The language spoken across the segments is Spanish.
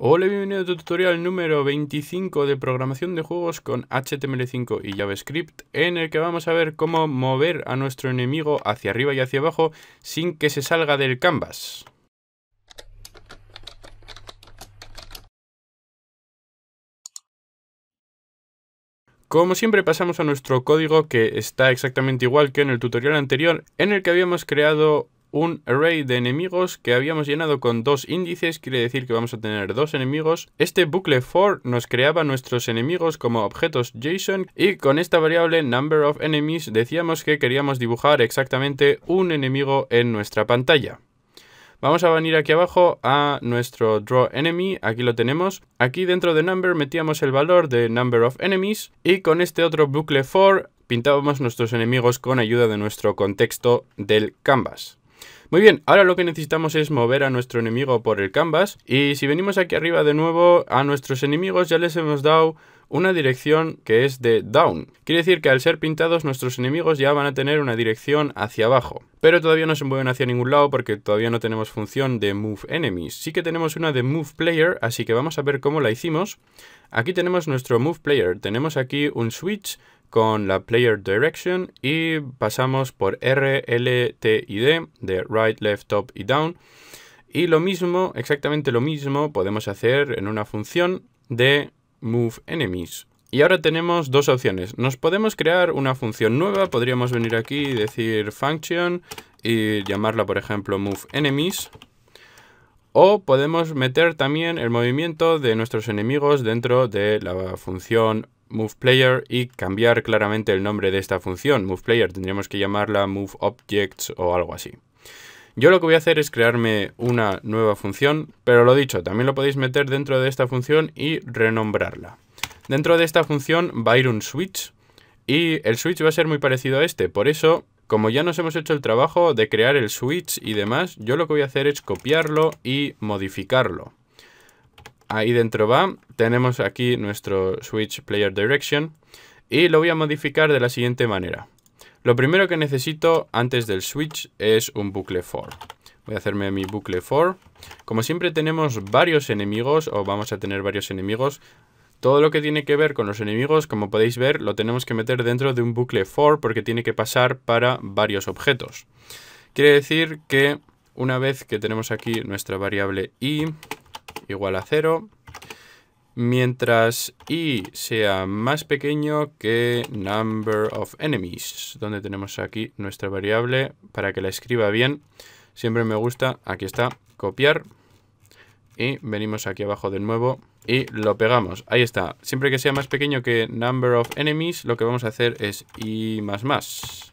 Hola y bienvenido a tu tutorial número 25 de programación de juegos con HTML5 y JavaScript en el que vamos a ver cómo mover a nuestro enemigo hacia arriba y hacia abajo sin que se salga del canvas. Como siempre pasamos a nuestro código que está exactamente igual que en el tutorial anterior en el que habíamos creado un array de enemigos que habíamos llenado con dos índices, quiere decir que vamos a tener dos enemigos. Este bucle for nos creaba nuestros enemigos como objetos JSON y con esta variable number of enemies decíamos que queríamos dibujar exactamente un enemigo en nuestra pantalla. Vamos a venir aquí abajo a nuestro draw enemy, aquí lo tenemos. Aquí dentro de number metíamos el valor de number of enemies y con este otro bucle for pintábamos nuestros enemigos con ayuda de nuestro contexto del canvas. Muy bien, ahora lo que necesitamos es mover a nuestro enemigo por el canvas. Y si venimos aquí arriba de nuevo, a nuestros enemigos ya les hemos dado una dirección que es de down. Quiere decir que al ser pintados nuestros enemigos ya van a tener una dirección hacia abajo. Pero todavía no se mueven hacia ningún lado porque todavía no tenemos función de move enemies. Sí que tenemos una de move player, así que vamos a ver cómo la hicimos. Aquí tenemos nuestro move player. Tenemos aquí un switch con la Player Direction y pasamos por R, L, T y D de Right, Left, Top y Down. Y lo mismo, exactamente lo mismo, podemos hacer en una función de Move Enemies. Y ahora tenemos dos opciones. Nos podemos crear una función nueva, podríamos venir aquí y decir function y llamarla por ejemplo move enemies o podemos meter también el movimiento de nuestros enemigos dentro de la función movePlayer y cambiar claramente el nombre de esta función. MovePlayer tendríamos que llamarla moveObjects o algo así. Yo lo que voy a hacer es crearme una nueva función, pero lo dicho, también lo podéis meter dentro de esta función y renombrarla. Dentro de esta función va a ir un switch y el switch va a ser muy parecido a este, por eso como ya nos hemos hecho el trabajo de crear el switch y demás, yo lo que voy a hacer es copiarlo y modificarlo. Ahí dentro va, tenemos aquí nuestro switch player direction y lo voy a modificar de la siguiente manera. Lo primero que necesito antes del switch es un bucle for. Voy a hacerme mi bucle for. Como siempre tenemos varios enemigos o vamos a tener varios enemigos, todo lo que tiene que ver con los enemigos, como podéis ver, lo tenemos que meter dentro de un bucle for porque tiene que pasar para varios objetos. Quiere decir que una vez que tenemos aquí nuestra variable i igual a 0, mientras i sea más pequeño que number of enemies, donde tenemos aquí nuestra variable para que la escriba bien. Siempre me gusta, aquí está, copiar y venimos aquí abajo de nuevo y lo pegamos. Ahí está. Siempre que sea más pequeño que number of enemies, lo que vamos a hacer es I++. más más.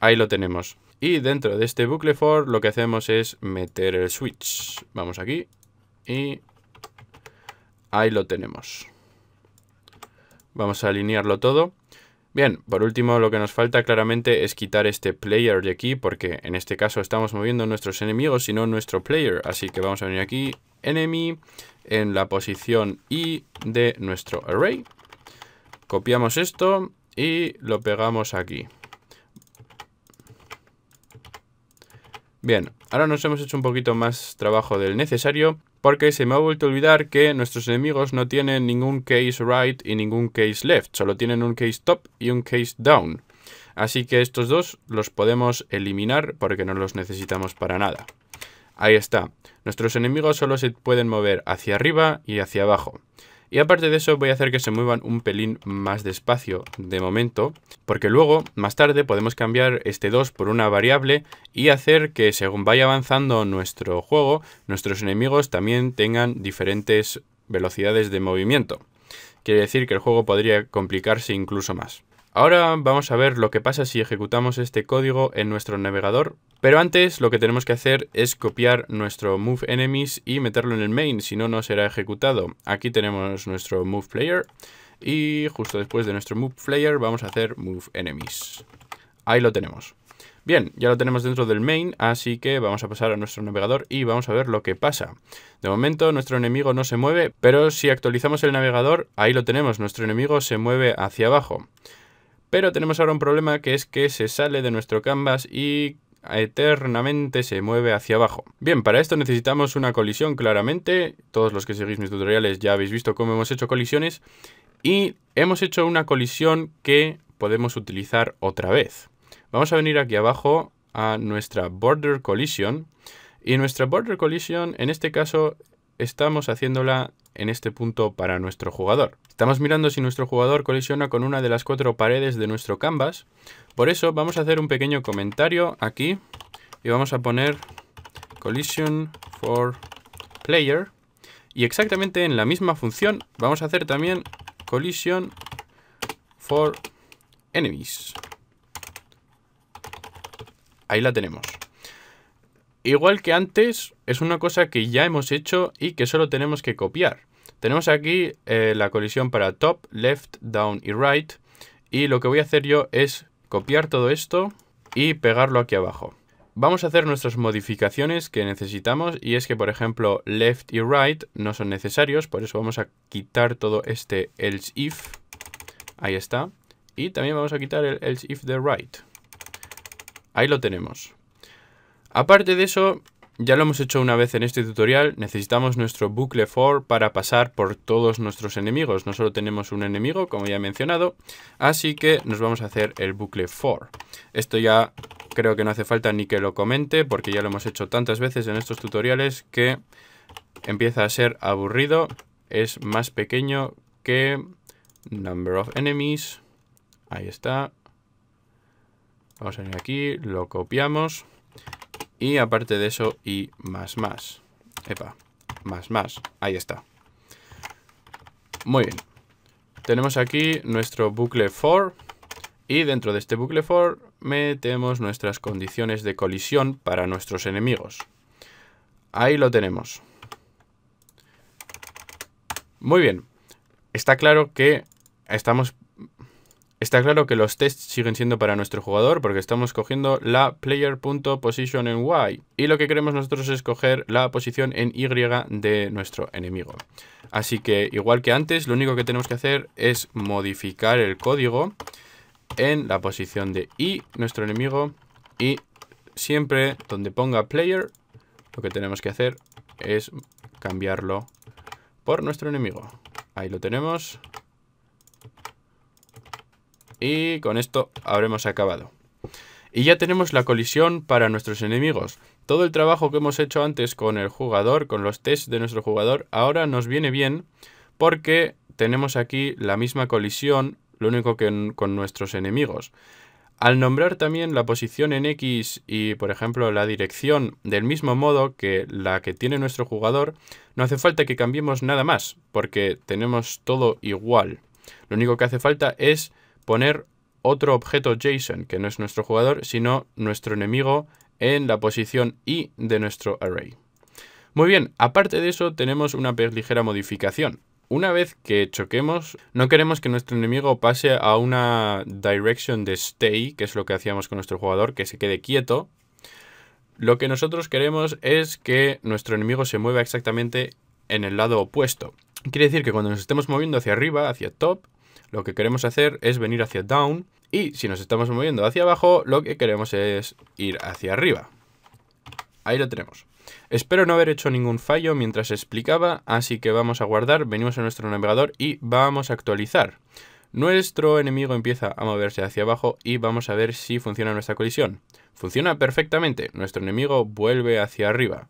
Ahí lo tenemos. Y dentro de este bucle for lo que hacemos es meter el switch. Vamos aquí y ahí lo tenemos. Vamos a alinearlo todo. Bien, por último lo que nos falta claramente es quitar este player de aquí porque en este caso estamos moviendo nuestros enemigos y no nuestro player. Así que vamos a venir aquí, enemy, en la posición i de nuestro array. Copiamos esto y lo pegamos aquí. Bien, ahora nos hemos hecho un poquito más trabajo del necesario porque se me ha vuelto a olvidar que nuestros enemigos no tienen ningún case right y ningún case left, solo tienen un case top y un case down. Así que estos dos los podemos eliminar porque no los necesitamos para nada. Ahí está, nuestros enemigos solo se pueden mover hacia arriba y hacia abajo. Y aparte de eso voy a hacer que se muevan un pelín más despacio de momento, porque luego, más tarde, podemos cambiar este 2 por una variable y hacer que según vaya avanzando nuestro juego, nuestros enemigos también tengan diferentes velocidades de movimiento. Quiere decir que el juego podría complicarse incluso más. Ahora vamos a ver lo que pasa si ejecutamos este código en nuestro navegador, pero antes lo que tenemos que hacer es copiar nuestro move enemies y meterlo en el main, si no, no será ejecutado. Aquí tenemos nuestro move player y justo después de nuestro move player vamos a hacer move enemies. Ahí lo tenemos. Bien, ya lo tenemos dentro del main, así que vamos a pasar a nuestro navegador y vamos a ver lo que pasa. De momento nuestro enemigo no se mueve, pero si actualizamos el navegador, ahí lo tenemos, nuestro enemigo se mueve hacia abajo. Pero tenemos ahora un problema que es que se sale de nuestro canvas y eternamente se mueve hacia abajo. Bien, para esto necesitamos una colisión claramente. Todos los que seguís mis tutoriales ya habéis visto cómo hemos hecho colisiones. Y hemos hecho una colisión que podemos utilizar otra vez. Vamos a venir aquí abajo a nuestra Border Collision. Y nuestra Border Collision en este caso estamos haciéndola en este punto para nuestro jugador. Estamos mirando si nuestro jugador colisiona con una de las cuatro paredes de nuestro canvas. Por eso vamos a hacer un pequeño comentario aquí y vamos a poner collision for player. Y exactamente en la misma función vamos a hacer también collision for enemies. Ahí la tenemos. Igual que antes, es una cosa que ya hemos hecho y que solo tenemos que copiar. Tenemos aquí eh, la colisión para top, left, down y right. Y lo que voy a hacer yo es copiar todo esto y pegarlo aquí abajo. Vamos a hacer nuestras modificaciones que necesitamos y es que por ejemplo left y right no son necesarios, por eso vamos a quitar todo este else if. Ahí está. Y también vamos a quitar el else if de right. Ahí lo tenemos. Aparte de eso, ya lo hemos hecho una vez en este tutorial, necesitamos nuestro bucle for para pasar por todos nuestros enemigos. No solo tenemos un enemigo, como ya he mencionado, así que nos vamos a hacer el bucle for. Esto ya creo que no hace falta ni que lo comente, porque ya lo hemos hecho tantas veces en estos tutoriales que empieza a ser aburrido. Es más pequeño que number of enemies. Ahí está. Vamos a venir aquí, lo copiamos. Y aparte de eso, y más más. Epa, más más. Ahí está. Muy bien. Tenemos aquí nuestro bucle for. Y dentro de este bucle for metemos nuestras condiciones de colisión para nuestros enemigos. Ahí lo tenemos. Muy bien. Está claro que estamos Está claro que los tests siguen siendo para nuestro jugador porque estamos cogiendo la player.position en Y y lo que queremos nosotros es coger la posición en Y de nuestro enemigo. Así que igual que antes, lo único que tenemos que hacer es modificar el código en la posición de Y, nuestro enemigo, y siempre donde ponga player, lo que tenemos que hacer es cambiarlo por nuestro enemigo. Ahí lo tenemos. Y con esto habremos acabado. Y ya tenemos la colisión para nuestros enemigos. Todo el trabajo que hemos hecho antes con el jugador, con los tests de nuestro jugador, ahora nos viene bien porque tenemos aquí la misma colisión, lo único que con nuestros enemigos. Al nombrar también la posición en X y, por ejemplo, la dirección del mismo modo que la que tiene nuestro jugador, no hace falta que cambiemos nada más, porque tenemos todo igual. Lo único que hace falta es poner otro objeto JSON, que no es nuestro jugador, sino nuestro enemigo en la posición i de nuestro array. Muy bien, aparte de eso tenemos una ligera modificación. Una vez que choquemos, no queremos que nuestro enemigo pase a una direction de stay, que es lo que hacíamos con nuestro jugador, que se quede quieto. Lo que nosotros queremos es que nuestro enemigo se mueva exactamente en el lado opuesto. Quiere decir que cuando nos estemos moviendo hacia arriba, hacia top, lo que queremos hacer es venir hacia down y si nos estamos moviendo hacia abajo, lo que queremos es ir hacia arriba. Ahí lo tenemos. Espero no haber hecho ningún fallo mientras explicaba, así que vamos a guardar, venimos a nuestro navegador y vamos a actualizar. Nuestro enemigo empieza a moverse hacia abajo y vamos a ver si funciona nuestra colisión. Funciona perfectamente, nuestro enemigo vuelve hacia arriba.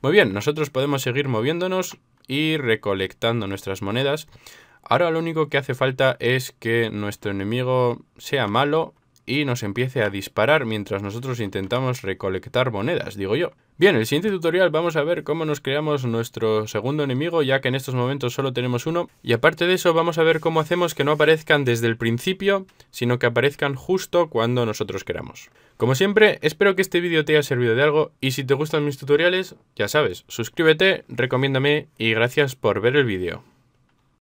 Muy bien, nosotros podemos seguir moviéndonos y recolectando nuestras monedas. Ahora lo único que hace falta es que nuestro enemigo sea malo y nos empiece a disparar mientras nosotros intentamos recolectar monedas, digo yo. Bien, en el siguiente tutorial vamos a ver cómo nos creamos nuestro segundo enemigo, ya que en estos momentos solo tenemos uno. Y aparte de eso, vamos a ver cómo hacemos que no aparezcan desde el principio, sino que aparezcan justo cuando nosotros queramos. Como siempre, espero que este vídeo te haya servido de algo, y si te gustan mis tutoriales, ya sabes, suscríbete, recomiéndame y gracias por ver el vídeo.